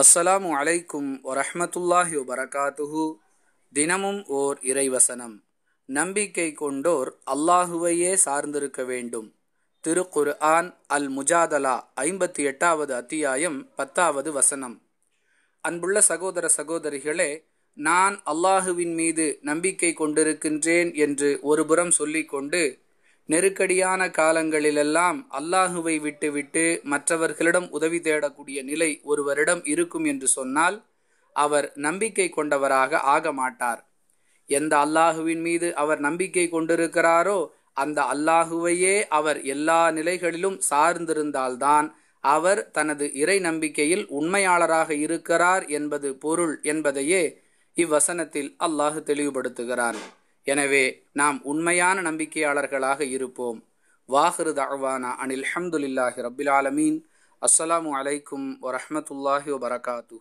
அஸ்ஸலாமு அலைக்கும் வரஹமத்துல்லாஹி வபரகாத்துஹு தினமும் ஓர் இறைவசனம் நம்பிக்கை கொண்டோர் அல்லாஹுவையே சார்ந்திருக்க வேண்டும் திருக்குர் ஆன் அல் முஜாதலா ஐம்பத்தி எட்டாவது அத்தியாயம் பத்தாவது வசனம் அன்புள்ள சகோதர சகோதரிகளே நான் அல்லாஹுவின் மீது நம்பிக்கை கொண்டிருக்கின்றேன் என்று ஒருபுறம் சொல்லிக்கொண்டு நெருக்கடியான காலங்களிலெல்லாம் அல்லாஹுவை விட்டுவிட்டு மற்றவர்களிடம் உதவி தேடக்கூடிய நிலை ஒருவரிடம் இருக்கும் என்று சொன்னால் அவர் நம்பிக்கை கொண்டவராக ஆக மாட்டார் எந்த அல்லாஹுவின் மீது அவர் நம்பிக்கை கொண்டிருக்கிறாரோ அந்த அல்லாஹுவையே அவர் எல்லா நிலைகளிலும் சார்ந்திருந்தால்தான் அவர் தனது இறை நம்பிக்கையில் உண்மையாளராக இருக்கிறார் என்பது பொருள் என்பதையே இவ்வசனத்தில் அல்லாஹு தெளிவுபடுத்துகிறான் எனவே நாம் உண்மையான நம்பிக்கையாளர்களாக இருப்போம் வாஹிரு தஹ்வானா அனில் ஹம்துலில்லாஹி ரபுல் ஆலமீன் அஸ்ஸலாமு அலைக்கும் வரமத்துல்லாஹி வபரகாத்து